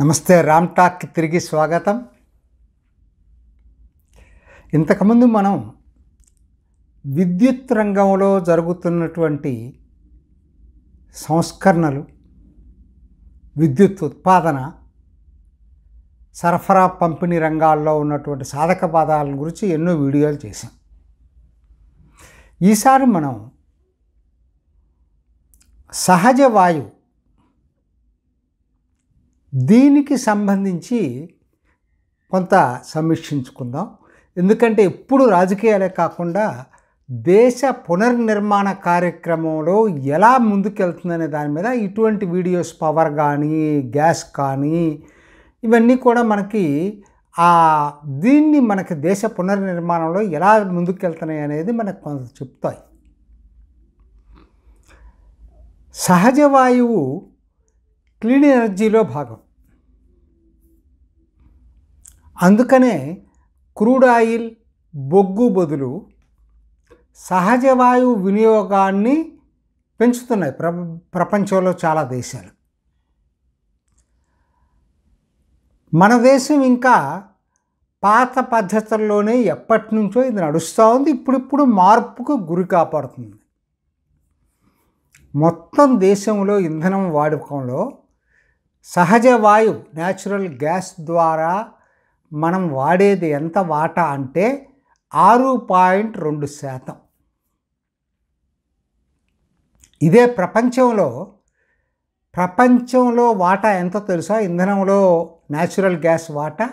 నమస్తే రామ్ టాక్కి తిరిగి స్వాగతం ఇంతకుముందు మనం విద్యుత్ రంగంలో జరుగుతున్నటువంటి సంస్కరణలు విద్యుత్ ఉత్పాదన సరఫరా పంపిణీ రంగాల్లో ఉన్నటువంటి సాధక పాదాల గురించి ఎన్నో వీడియోలు చేశాం ఈసారి మనం సహజ వాయువు దీనికి సంబంధించి కొంత సమీక్షించుకుందాం ఎందుకంటే ఎప్పుడు రాజకీయాలే కాకుండా దేశ పునర్నిర్మాణ కార్యక్రమంలో ఎలా ముందుకెళ్తుందనే దాని మీద ఇటువంటి వీడియోస్ పవర్ కానీ గ్యాస్ కానీ ఇవన్నీ కూడా మనకి ఆ దీన్ని మనకి దేశ పునర్నిర్మాణంలో ఎలా ముందుకెళ్తున్నాయి అనేది మనకు కొంత చెప్తాయి సహజ వాయువు క్లీన్ ఎనర్జీలో భాగం అందుకనే క్రూడ్ ఆయిల్ బొగ్గు బదులు సహజ వాయువు వినియోగాన్ని పెంచుతున్నాయి ప్ర ప్రపంచంలో చాలా దేశాలు మన దేశం ఇంకా పాత పద్ధతుల్లోనే ఎప్పటి నుంచో ఇది నడుస్తూ ఉంది ఇప్పుడిప్పుడు మార్పుకు గురి కాపాడుతుంది మొత్తం దేశంలో ఇంధనం వాడకంలో సహజ వాయువు న్యాచురల్ గ్యాస్ ద్వారా మనం వాడేది ఎంత వాటా అంటే ఆరు పాయింట్ రెండు శాతం ఇదే ప్రపంచంలో ప్రపంచంలో వాటా ఎంత తెలుసా ఇంధనంలో న్యాచురల్ గ్యాస్ వాటా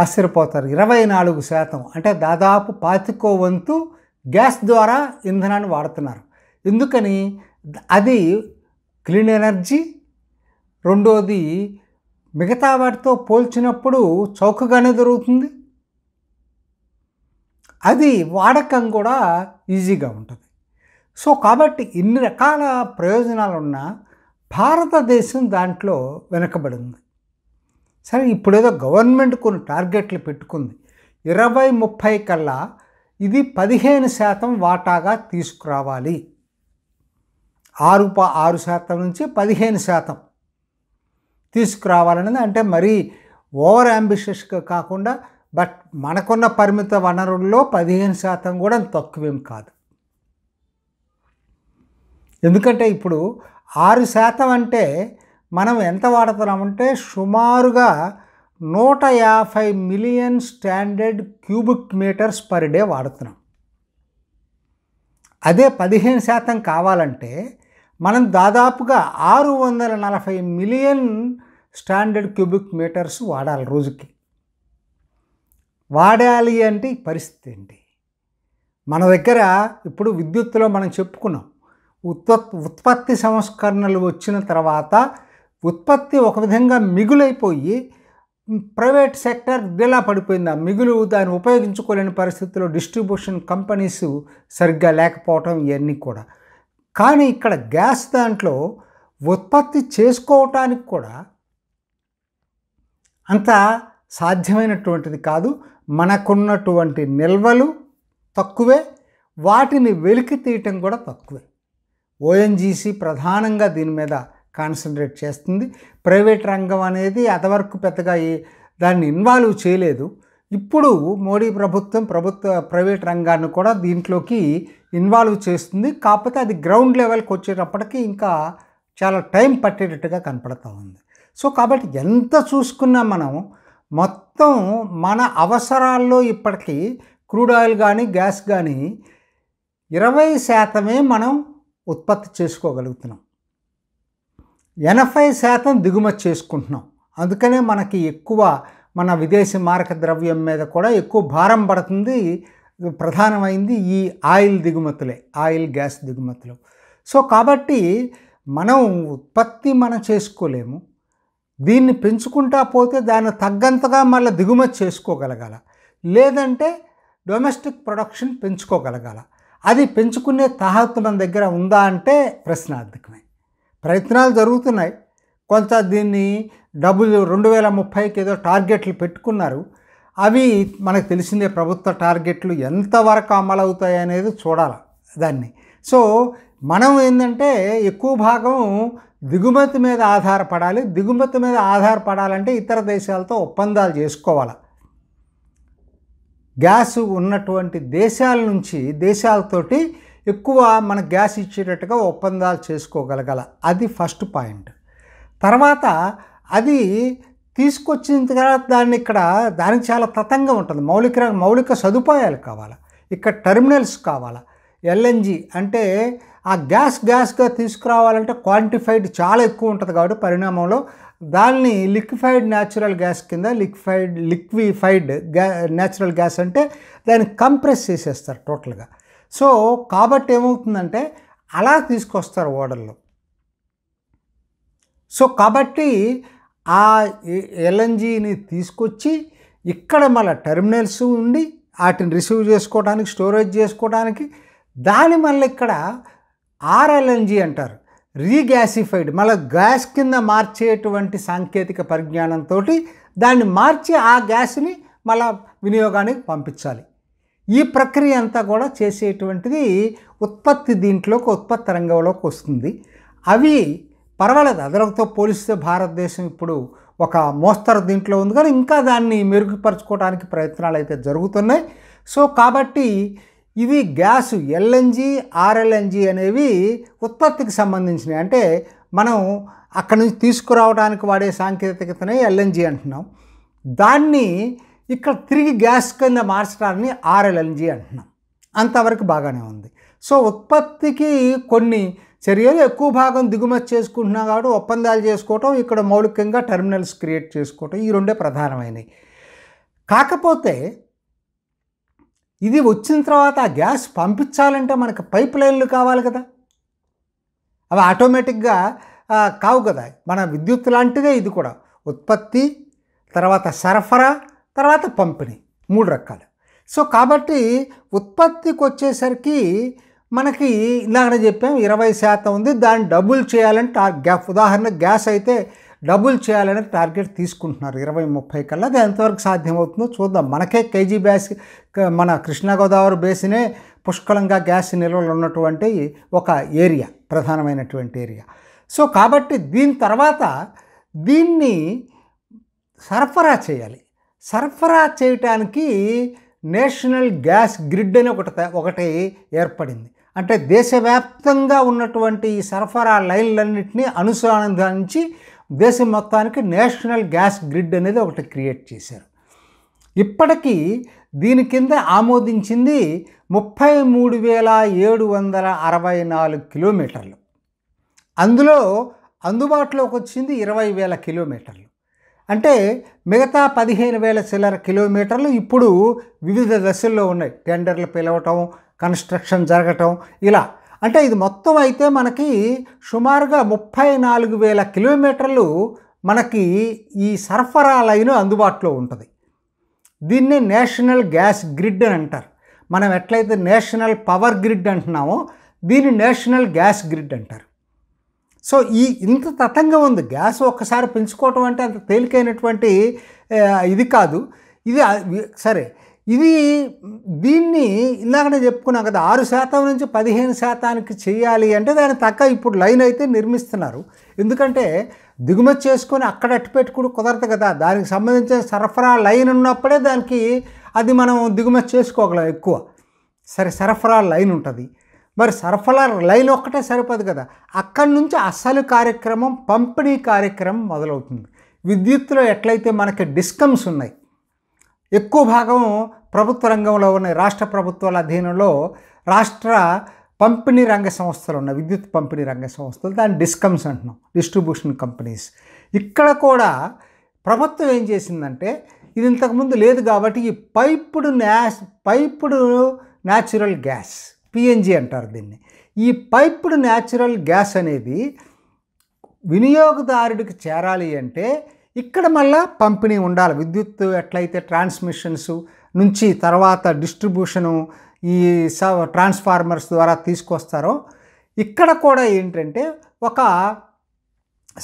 ఆశ్చర్యపోతారు ఇరవై నాలుగు శాతం అంటే దాదాపు పాతికో వంతు గ్యాస్ ద్వారా ఇంధనాన్ని వాడుతున్నారు ఎందుకని అది క్లీన్ ఎనర్జీ రెండోది మిగతా వాటితో పోల్చినప్పుడు చౌకగానే దొరుకుతుంది అది వాడకం కూడా ఈజీగా ఉంటుంది సో కాబట్టి ఇన్ని రకాల ప్రయోజనాలు ఉన్నా భారతదేశం దాంట్లో వెనకబడింది సరే ఇప్పుడేదో గవర్నమెంట్ కొన్ని టార్గెట్లు పెట్టుకుంది ఇరవై ముప్పై కల్లా ఇది పదిహేను శాతం వాటాగా తీసుకురావాలి ఆరు ఆరు శాతం నుంచి పదిహేను శాతం తీసుకురావాలనేది అంటే మరీ ఓవర్ అంబిషియస్గా కాకుండా బట్ మనకున్న పరిమిత వనరుల్లో పదిహేను శాతం కూడా తక్కువేం కాదు ఎందుకంటే ఇప్పుడు ఆరు శాతం అంటే మనం ఎంత వాడుతున్నామంటే సుమారుగా నూట యాభై million standard cubic meters per day వాడుతున్నాం అదే పదిహేను శాతం కావాలంటే మనం దాదాపుగా ఆరు వందల నలభై మిలియన్ స్టాండర్డ్ క్యూబిక్ మీటర్స్ వాడాలి రోజుకి వాడాలి అంటే పరిస్థితి ఏంటి మన దగ్గర ఇప్పుడు విద్యుత్తులో మనం చెప్పుకున్నాం ఉత్పత్ ఉత్పత్తి సంస్కరణలు వచ్చిన తర్వాత ఉత్పత్తి ఒక విధంగా మిగులైపోయి ప్రైవేట్ సెక్టర్ ఇలా పడిపోయింది ఆ మిగులు దాన్ని ఉపయోగించుకోలేని పరిస్థితుల్లో డిస్ట్రిబ్యూషన్ కంపెనీస్ సరిగ్గా లేకపోవటం ఇవన్నీ కూడా కానీ ఇక్కడ గ్యాస్ దాంట్లో ఉత్పత్తి చేసుకోవటానికి కూడా అంత సాధ్యమైనటువంటిది కాదు మనకున్నటువంటి నిల్వలు తక్కువే వాటిని వెలికి తీయటం కూడా తక్కువే ఓఎన్జీసీ ప్రధానంగా దీని మీద కాన్సన్ట్రేట్ చేస్తుంది ప్రైవేట్ రంగం అనేది అంతవరకు పెద్దగా దాన్ని ఇన్వాల్వ్ చేయలేదు ఇప్పుడు మోడీ ప్రభుత్వం ప్రభుత్వ ప్రైవేట్ రంగాన్ని కూడా దీంట్లోకి ఇన్వాల్వ్ చేస్తుంది కాకపోతే అది గ్రౌండ్ లెవెల్కి వచ్చేటప్పటికి ఇంకా చాలా టైం పట్టేటట్టుగా కనపడతా ఉంది సో కాబట్టి ఎంత చూసుకున్నా మనం మొత్తం మన అవసరాల్లో ఇప్పటికీ క్రూడ్ ఆయిల్ కానీ గ్యాస్ కానీ ఇరవై శాతమే మనం ఉత్పత్తి చేసుకోగలుగుతున్నాం ఎనభై శాతం దిగుమతి చేసుకుంటున్నాం అందుకనే మనకి ఎక్కువ మన విదేశీ మారక ద్రవ్యం మీద కూడా ఎక్కువ భారం పడుతుంది ప్రధానమైంది ఈ ఆయిల్ దిగుమతులే ఆయిల్ గ్యాస్ దిగుమతులు సో కాబట్టి మనం ఉత్పత్తి మనం చేసుకోలేము దీన్ని పెంచుకుంటా పోతే దాన్ని తగ్గంతగా మళ్ళీ దిగుమతి చేసుకోగలగాల లేదంటే డొమెస్టిక్ ప్రొడక్షన్ పెంచుకోగలగాల అది పెంచుకునే తాహత్తు మన దగ్గర ఉందా అంటే ప్రశ్నార్థకమే ప్రయత్నాలు జరుగుతున్నాయి కొంత దీన్ని డబ్బులు రెండు వేల ముప్పైకి ఏదో టార్గెట్లు పెట్టుకున్నారు అవి మనకు తెలిసిందే ప్రభుత్వ టార్గెట్లు ఎంతవరకు అమలు అవుతాయి అనేది చూడాలి దాన్ని సో మనం ఏంటంటే ఎక్కువ భాగం దిగుమతి మీద ఆధారపడాలి దిగుమతి మీద ఆధారపడాలంటే ఇతర దేశాలతో ఒప్పందాలు చేసుకోవాలి గ్యాస్ ఉన్నటువంటి దేశాల నుంచి దేశాలతోటి ఎక్కువ మన గ్యాస్ ఇచ్చేటట్టుగా ఒప్పందాలు చేసుకోగలగాల అది ఫస్ట్ పాయింట్ తర్వాత అది తీసుకొచ్చిన తర్వాత దాన్ని ఇక్కడ దానికి చాలా తతంగా ఉంటుంది మౌలిక మౌలిక సదుపాయాలు కావాలి ఇక్కడ టెర్మినల్స్ కావాలి ఎల్ఎన్జి అంటే ఆ గ్యాస్ గ్యాస్గా తీసుకురావాలంటే క్వాంటిఫైడ్ చాలా ఎక్కువ ఉంటుంది కాబట్టి పరిణామంలో దాన్ని లిక్విఫైడ్ న్యాచురల్ గ్యాస్ కింద liquefied liquefied gas natural gas అంటే దాన్ని కంప్రెస్ చేసేస్తారు టోటల్గా సో కాబట్టి ఏమవుతుందంటే అలా తీసుకొస్తారు ఓడల్లో సో కాబట్టి ఆ ఎల్ఎన్జీని తీసుకొచ్చి ఇక్కడ మళ్ళీ టెర్మినల్స్ ఉండి వాటిని రిసీవ్ చేసుకోవడానికి స్టోరేజ్ చేసుకోవడానికి దాని మళ్ళీ ఇక్కడ ఆర్ఎల్ఎన్జి అంటారు రీగ్యాసిఫైడ్ మళ్ళీ గ్యాస్ కింద మార్చేటువంటి సాంకేతిక పరిజ్ఞానంతో దాన్ని మార్చి ఆ గ్యాస్ని మళ్ళా వినియోగానికి పంపించాలి ఈ ప్రక్రియ అంతా కూడా చేసేటువంటిది ఉత్పత్తి దీంట్లోకి ఉత్పత్తి రంగంలోకి వస్తుంది అవి పర్వాలేదు అదనంతో పోలిస్తే భారతదేశం ఇప్పుడు ఒక మోస్తరు దీంట్లో ఉంది కానీ ఇంకా దాన్ని మెరుగుపరచుకోవడానికి ప్రయత్నాలు అయితే జరుగుతున్నాయి సో కాబట్టి ఇవి గ్యాస్ ఎల్ఎన్జి ఆర్ఎల్ఎన్జి అనేవి ఉత్పత్తికి సంబంధించినవి అంటే మనం అక్కడి నుంచి తీసుకురావడానికి వాడే సాంకేతికతనే ఎల్ఎన్జి అంటున్నాం దాన్ని ఇక్కడ తిరిగి గ్యాస్ కింద మార్చడాన్ని ఆర్ఎల్ఎన్జి అంటున్నాం అంతవరకు బాగానే ఉంది సో ఉత్పత్తికి కొన్ని చర్యలు ఎక్కువ భాగం దిగుమతి చేసుకుంటున్నాం కాబట్టి ఒప్పందాలు చేసుకోవటం ఇక్కడ మౌలికంగా టెర్మినల్స్ క్రియేట్ చేసుకోవటం ఈ రెండే ప్రధానమైనవి కాకపోతే ఇది వచ్చిన తర్వాత ఆ గ్యాస్ పంపించాలంటే మనకు పైప్ లైన్లు కావాలి కదా అవి ఆటోమేటిక్గా కావు కదా మన విద్యుత్ లాంటిదే ఇది కూడా ఉత్పత్తి తర్వాత సరఫరా తర్వాత పంపిణీ మూడు రకాలు సో కాబట్టి ఉత్పత్తికి వచ్చేసరికి మనకి ఇలాగనే చెప్పాం ఇరవై శాతం ఉంది దాన్ని డబుల్ చేయాలని టార్ ఉదాహరణ గ్యాస్ అయితే డబుల్ చేయాలని టార్గెట్ తీసుకుంటున్నారు ఇరవై ముప్పై కల్లా అది ఎంతవరకు సాధ్యమవుతుందో చూద్దాం మనకే కేజీ బ్యాస్ మన కృష్ణా గోదావరి బేసినే పుష్కలంగా గ్యాస్ నిల్వలు ఉన్నటువంటి ఒక ఏరియా ప్రధానమైనటువంటి ఏరియా సో కాబట్టి దీని తర్వాత దీన్ని సరఫరా చేయాలి సరఫరా చేయటానికి నేషనల్ గ్యాస్ గ్రిడ్ అని ఒకటి ఒకటి ఏర్పడింది అంటే దేశవ్యాప్తంగా ఉన్నటువంటి ఈ సరఫరా లైన్లన్నింటినీ అనుసంధానించి దేశం మొత్తానికి నేషనల్ గ్యాస్ గ్రిడ్ అనేది ఒకటి క్రియేట్ చేశారు ఇప్పటికీ దీని కింద ఆమోదించింది ముప్పై మూడు వేల ఏడు వందల అరవై నాలుగు కిలోమీటర్లు అందులో అందుబాటులోకి వచ్చింది ఇరవై వేల కిలోమీటర్లు అంటే మిగతా పదిహేను వేల చిల్లర కిలోమీటర్లు ఇప్పుడు వివిధ దశల్లో ఉన్నాయి టెండర్లు పిలవటం కన్స్ట్రక్షన్ జరగటం ఇలా అంటే ఇది మొత్తం అయితే మనకి సుమారుగా ముప్పై నాలుగు వేల కిలోమీటర్లు మనకి ఈ సరఫరా లైన్ అందుబాటులో ఉంటుంది దీన్ని నేషనల్ గ్యాస్ గ్రిడ్ అని అంటారు మనం ఎట్లయితే నేషనల్ పవర్ గ్రిడ్ అంటున్నామో దీన్ని నేషనల్ గ్యాస్ గ్రిడ్ అంటారు సో ఈ ఇంత తతంగా ఉంది గ్యాస్ ఒక్కసారి పెంచుకోవటం అంటే అంత తేలికైనటువంటి ఇది కాదు ఇది సరే ఇది దీన్ని ఇందాకనే చెప్పుకున్నాం కదా ఆరు శాతం నుంచి పదిహేను శాతానికి చేయాలి అంటే దాని తక్క ఇప్పుడు లైన్ అయితే నిర్మిస్తున్నారు ఎందుకంటే దిగుమతి చేసుకొని అక్కడ అట్టు పెట్టుకుని కుదరదు కదా దానికి సంబంధించిన సరఫరా లైన్ ఉన్నప్పుడే దానికి అది మనం దిగుమతి చేసుకోగలం ఎక్కువ సరే సరఫరా లైన్ ఉంటుంది మరి సరఫరా లైన్ ఒక్కటే సరిపోదు కదా అక్కడి నుంచి అసలు కార్యక్రమం పంపిణీ కార్యక్రమం మొదలవుతుంది విద్యుత్తులో ఎట్లయితే మనకి డిస్కమ్స్ ఉన్నాయి ఎక్కువ భాగం ప్రభుత్వ రంగంలో ఉన్న రాష్ట్ర ప్రభుత్వాల అధీనంలో రాష్ట్ర పంపిణీ రంగ సంస్థలు ఉన్న విద్యుత్ పంపిణీ రంగ సంస్థలు దాని డిస్కమ్స్ అంటున్నాం డిస్ట్రిబ్యూషన్ కంపెనీస్ ఇక్కడ కూడా ప్రభుత్వం ఏం చేసిందంటే ఇది ఇంతకుముందు లేదు కాబట్టి ఈ పైపుడు న్యాస్ పైపుడు న్యాచురల్ గ్యాస్ పిఎన్జి అంటారు దీన్ని ఈ పైపుడు న్యాచురల్ గ్యాస్ అనేది వినియోగదారుడికి చేరాలి అంటే ఇక్కడ మళ్ళా పంపిణీ ఉండాలి విద్యుత్ ఎట్లయితే ట్రాన్స్మిషన్స్ నుంచి తర్వాత డిస్ట్రిబ్యూషను ఈ ట్రాన్స్ఫార్మర్స్ ద్వారా తీసుకొస్తారో ఇక్కడ కూడా ఏంటంటే ఒక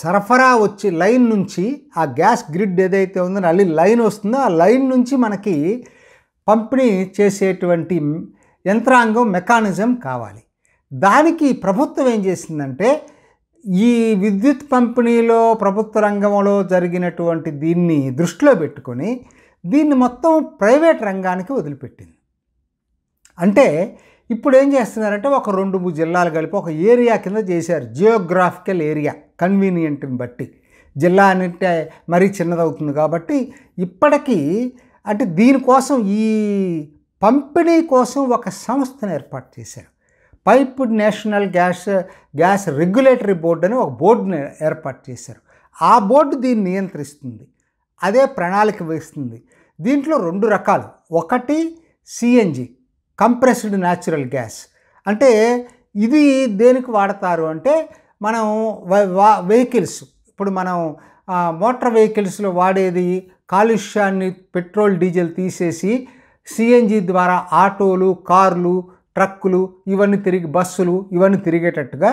సరఫరా వచ్చి లైన్ నుంచి ఆ గ్యాస్ గ్రిడ్ ఏదైతే ఉందో మళ్ళీ లైన్ వస్తుందో ఆ లైన్ నుంచి మనకి పంపిణీ చేసేటువంటి యంత్రాంగం మెకానిజం కావాలి దానికి ప్రభుత్వం ఏం చేసిందంటే ఈ విద్యుత్ పంపిణీలో ప్రభుత్వ రంగంలో జరిగినటువంటి దీన్ని దృష్టిలో పెట్టుకొని దీన్ని మొత్తం ప్రైవేట్ రంగానికి వదిలిపెట్టింది అంటే ఇప్పుడు ఏం చేస్తున్నారంటే ఒక రెండు మూడు జిల్లాలు కలిపి ఒక ఏరియా కింద చేశారు జియోగ్రాఫికల్ ఏరియా కన్వీనియంట్ని బట్టి జిల్లా అంటే మరీ చిన్నదవుతుంది కాబట్టి ఇప్పటికీ అంటే దీనికోసం ఈ పంపిణీ కోసం ఒక సంస్థను ఏర్పాటు చేశారు pipe national gas gas regulatory board అని ఒక బోర్డుని ఏర్పాటు చేశారు ఆ బోర్డు దీన్ని నియంత్రిస్తుంది అదే ప్రణాళిక వేస్తుంది దీంట్లో రెండు రకాలు ఒకటి సిఎన్జి కంప్రెస్డ్ న్యాచురల్ గ్యాస్ అంటే ఇది దేనికి వాడతారు అంటే మనం వెహికల్స్ ఇప్పుడు మనం మోటార్ వెహికల్స్లో వాడేది కాలుష్యాన్ని పెట్రోల్ డీజిల్ తీసేసి సిఎన్జి ద్వారా ఆటోలు కార్లు ట్రక్కులు ఇవన్నీ తిరిగి బస్సులు ఇవన్నీ తిరిగేటట్టుగా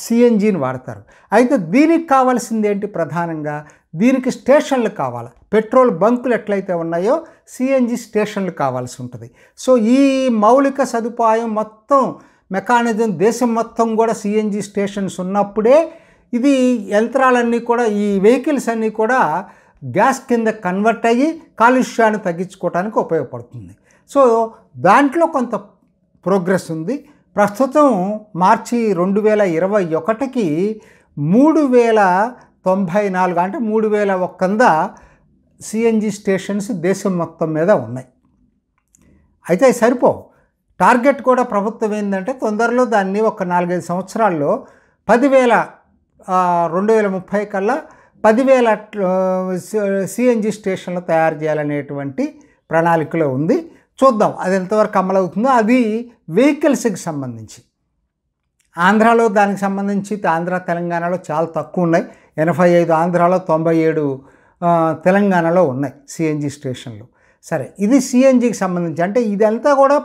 సిఎన్జీని వాడతారు అయితే దీనికి కావాల్సింది ఏంటి ప్రధానంగా దీనికి స్టేషన్లు కావాలి పెట్రోల్ బంకులు ఎట్లయితే ఉన్నాయో సిఎన్జి స్టేషన్లు కావాల్సి ఉంటుంది సో ఈ మౌలిక సదుపాయం మొత్తం మెకానిజం దేశం మొత్తం కూడా సిఎన్జి స్టేషన్స్ ఉన్నప్పుడే ఇది యంత్రాలన్నీ కూడా ఈ వెహికల్స్ అన్నీ కూడా గ్యాస్ కింద కన్వర్ట్ అయ్యి కాలుష్యాన్ని తగ్గించుకోవడానికి ఉపయోగపడుతుంది సో దాంట్లో కొంత ప్రోగ్రెస్ ఉంది ప్రస్తుతం మార్చి రెండు వేల ఇరవై ఒకటికి మూడు వేల తొంభై నాలుగు అంటే మూడు వేల ఒక్కంద సిఎన్జి స్టేషన్స్ దేశం మొత్తం మీద ఉన్నాయి అయితే సరిపో టార్గెట్ కూడా ప్రభుత్వం ఏంటంటే తొందరలో దాన్ని ఒక నాలుగైదు సంవత్సరాల్లో పదివేల రెండు వేల ముప్పై కల్లా పదివేల సిఎన్జి స్టేషన్లు తయారు చేయాలనేటువంటి ప్రణాళికలో ఉంది చూద్దాం అది ఎంతవరకు అమలు అవుతుందో అది వెహికల్స్కి సంబంధించి ఆంధ్రాలో దానికి సంబంధించి ఆంధ్ర తెలంగాణలో చాలా తక్కువ ఉన్నాయి ఎనభై ఐదు ఆంధ్రాలో తొంభై ఏడు తెలంగాణలో ఉన్నాయి సిఎన్జి స్టేషన్లు సరే ఇది సిఎన్జికి సంబంధించి అంటే ఇదంతా కూడా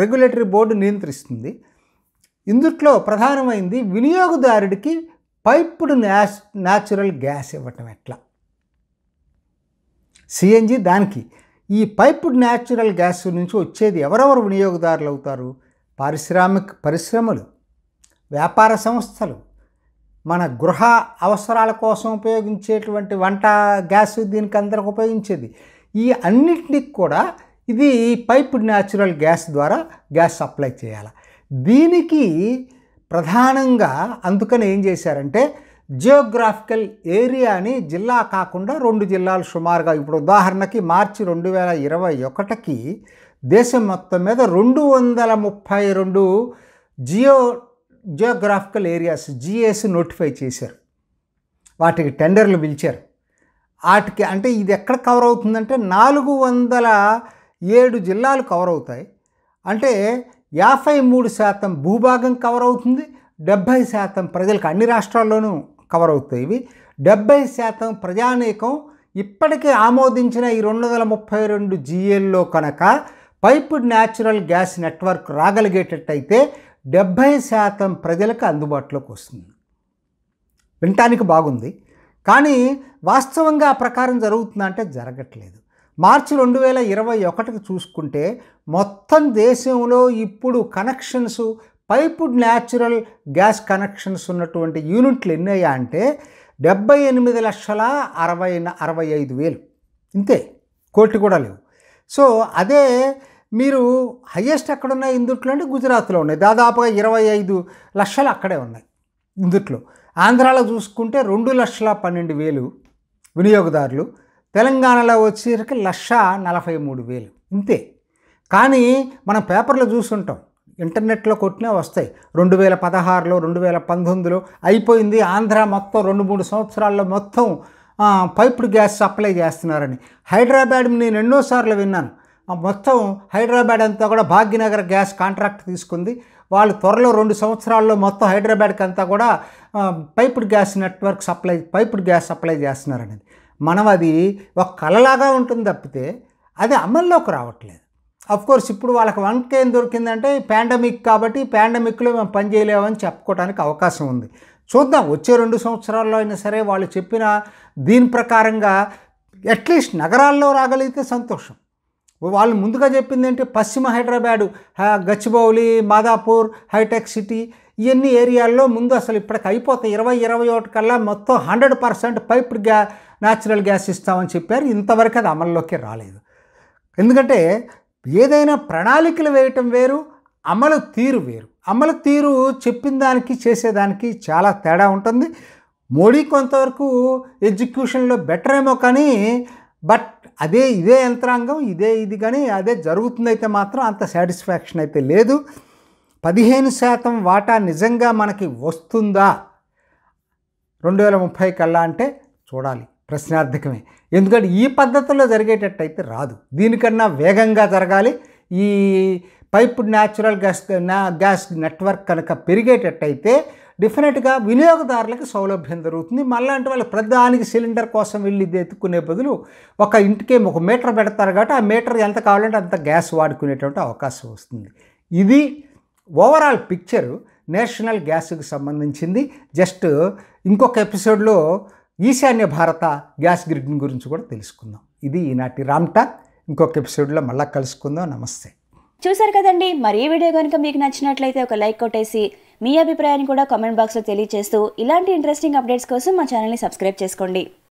రెగ్యులేటరీ బోర్డు నియంత్రిస్తుంది ఇందుట్లో ప్రధానమైంది వినియోగదారుడికి పైప్డ్ న్యాచురల్ గ్యాస్ ఇవ్వటం ఎట్లా సిఎన్జి దానికి ఈ పైప్డ్ న్యాచురల్ గ్యాస్ నుంచి వచ్చేది ఎవరెవరు వినియోగదారులు అవుతారు పారిశ్రామిక పరిశ్రమలు వ్యాపార సంస్థలు మన గృహ అవసరాల కోసం ఉపయోగించేటువంటి వంట గ్యాస్ దీనికి అందరికి ఉపయోగించేది ఈ అన్నింటికి కూడా ఇది పైప్డ్ న్యాచురల్ గ్యాస్ ద్వారా గ్యాస్ సప్లై చేయాలి దీనికి ప్రధానంగా అందుకని ఏం చేశారంటే జియోగ్రాఫికల్ ఏరియాని జిల్లా కాకుండా రెండు జిల్లాలు సుమారుగా ఇప్పుడు ఉదాహరణకి మార్చి రెండు వేల ఇరవై ఒకటికి దేశం మొత్తం మీద రెండు వందల ముప్పై రెండు geo geographical areas GAs notify చేశారు వాటికి టెండర్లు పిలిచారు వాటికి అంటే ఇది ఎక్కడ కవర్ అవుతుందంటే నాలుగు వందల ఏడు జిల్లాలు కవర్ అవుతాయి అంటే యాభై మూడు శాతం భూభాగం కవర్ అవుతుంది డెబ్భై శాతం ప్రజలకు అన్ని రాష్ట్రాల్లోనూ కవర్ అవుతాయి ఇవి డెబ్బై శాతం ప్రజానీకం ఇప్పటికే ఆమోదించిన ఈ రెండు వందల ముప్పై రెండు జీఏల్లో కనుక పైప్డ్ న్యాచురల్ గ్యాస్ నెట్వర్క్ రాగలిగేటట్టయితే డెబ్బై శాతం ప్రజలకు అందుబాటులోకి వస్తుంది వినటానికి బాగుంది కానీ వాస్తవంగా ఆ ప్రకారం జరుగుతుందంటే జరగట్లేదు మార్చి రెండు వేల ఇరవై ఒకటికి చూసుకుంటే మొత్తం దేశంలో ఇప్పుడు connections piped natural gas connections ఉన్నటువంటి యూనిట్లు ఎన్నయ్యా అంటే డెబ్బై ఎనిమిది లక్షల అరవై అరవై ఐదు వేలు ఇంతే కోటి కూడా లేవు సో అదే మీరు హయ్యెస్ట్ ఎక్కడున్నాయి ఇందుట్లో అంటే గుజరాత్లో ఉన్నాయి దాదాపుగా ఇరవై ఐదు లక్షలు అక్కడే ఉన్నాయి ఇందుట్లో ఆంధ్రాలో చూసుకుంటే రెండు లక్షల పన్నెండు వేలు వినియోగదారులు తెలంగాణలో వచ్చేసరికి లక్ష నలభై మూడు వేలు ఇంతే కానీ మనం పేపర్లో చూసుంటాం ఇంటర్నెట్లో కొట్టినా వస్తాయి రెండు వేల పదహారులో రెండు వేల పంతొమ్మిదిలో అయిపోయింది ఆంధ్ర మొత్తం రెండు మూడు సంవత్సరాల్లో మొత్తం పైప్డ్ గ్యాస్ సప్లై చేస్తున్నారని హైదరాబాద్ నేను ఎన్నోసార్లు విన్నాను మొత్తం హైదరాబాద్ అంతా కూడా భాగ్యనగర్ గ్యాస్ కాంట్రాక్ట్ తీసుకుంది వాళ్ళు త్వరలో రెండు సంవత్సరాల్లో మొత్తం హైదరాబాద్కి అంతా కూడా piped gas network supply piped gas supply చేస్తున్నారనేది మనం అది ఒక కళలాగా ఉంటుంది తప్పితే అది అమల్లోకి రావట్లేదు కోర్స్ ఇప్పుడు వాళ్ళకి వంక ఏం దొరికిందంటే పాండమిక్ కాబట్టి పాండమిక్లో మేము పని చేయలేమని చెప్పుకోవడానికి అవకాశం ఉంది చూద్దాం వచ్చే రెండు సంవత్సరాల్లో అయినా సరే వాళ్ళు చెప్పిన దీని ప్రకారంగా అట్లీస్ట్ నగరాల్లో రాగలిగితే సంతోషం వాళ్ళు ముందుగా చెప్పింది ఏంటి పశ్చిమ హైదరాబాదు గచ్చిబౌలి మాదాపూర్ హైటెక్ సిటీ ఇవన్నీ ఏరియాల్లో ముందు అసలు ఇప్పటికి అయిపోతాయి ఇరవై ఇరవై ఒకటి కల్లా మొత్తం hundred percent piped gas natural gas ఇస్తామని చెప్పారు ఇంతవరకు అది అమల్లోకి రాలేదు ఎందుకంటే ఏదైనా ప్రణాళికలు వేయటం వేరు అమలు తీరు వేరు అమలు తీరు చెప్పిన దానికి చేసేదానికి చాలా తేడా ఉంటుంది మోడీ కొంతవరకు ఎడ్యుకేషన్లో బెటర్ ఏమో కానీ బట్ అదే ఇదే యంత్రాంగం ఇదే ఇది కానీ అదే జరుగుతుందైతే మాత్రం అంత సాటిస్ఫాక్షన్ అయితే లేదు పదిహేను శాతం వాటా నిజంగా మనకి వస్తుందా రెండు వేల ముప్పై కల్లా అంటే చూడాలి ప్రశ్నార్థకమే ఎందుకంటే ఈ పద్ధతిలో జరిగేటట్టయితే రాదు దీనికన్నా వేగంగా జరగాలి ఈ pipe natural gas gas network కనుక పెరిగేటట్టయితే డెఫినెట్గా వినియోగదారులకు సౌలభ్యం జరుగుతుంది మళ్ళాంటి వాళ్ళు ప్రధానికి సిలిండర్ కోసం వెళ్ళి ఎత్తుకునే బదులు ఒక ఇంటికే ఒక మీటర్ పెడతారు కాబట్టి ఆ మీటర్ ఎంత కావాలంటే అంత గ్యాస్ వాడుకునేటువంటి అవకాశం వస్తుంది ఇది ఓవరాల్ పిక్చరు నేషనల్ గ్యాస్కి సంబంధించింది జస్ట్ ఇంకొక ఎపిసోడ్లో ఈశాన్య భారత గ్యాస్ గ్రిడ్ని గురించి కూడా తెలుసుకుందాం ఇది ఈనాటి రామ్టాక్ ఇంకొక ఎపిసోడ్లో మళ్ళీ కలుసుకుందాం నమస్తే చూసారు కదండి మరి ఈ వీడియో కనుక మీకు నచ్చినట్లయితే ఒక లైక్ కొట్టేసి మీ అభిప్రాయాన్ని కూడా కామెంట్ బాక్స్లో తెలియజేస్తూ ఇలాంటి ఇంట్రెస్టింగ్ అప్డేట్స్ కోసం మా ఛానల్ని సబ్స్క్రైబ్ చేసుకోండి